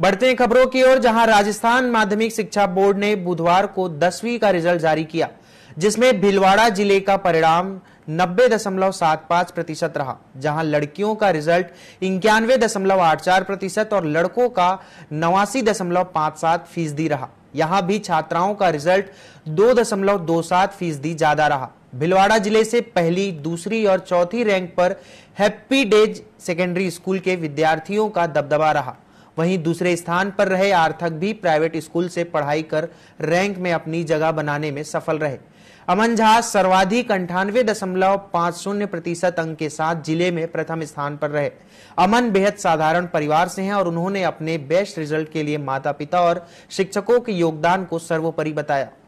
बढ़ते हैं खबरों की ओर जहां राजस्थान माध्यमिक शिक्षा बोर्ड ने बुधवार को दसवीं का रिजल्ट जारी किया जिसमें भिलवाड़ा जिले का परिणाम नब्बे दशमलव सात पांच प्रतिशत रहा जहां लड़कियों का रिजल्ट इक्यानवे दशमलव आठ चार प्रतिशत और लड़कों का नवासी दशमलव पांच सात फीसदी रहा यहां भी छात्राओं का रिजल्ट दो दशमलव दो सात फीसदी ज्यादा रहा भिलवाड़ा जिले से पहली दूसरी और चौथी रैंक पर हैप्पी डेज सेकेंडरी स्कूल के विद्यार्थियों का दबदबा रहा वहीं दूसरे स्थान पर रहे आर्थक भी प्राइवेट स्कूल से पढ़ाई कर रैंक में अपनी जगह बनाने में सफल रहे अमन झा सर्वाधिक अंठानवे दशमलव पांच शून्य प्रतिशत अंक के साथ जिले में प्रथम स्थान पर रहे अमन बेहद साधारण परिवार से हैं और उन्होंने अपने बेस्ट रिजल्ट के लिए माता पिता और शिक्षकों के योगदान को सर्वोपरि बताया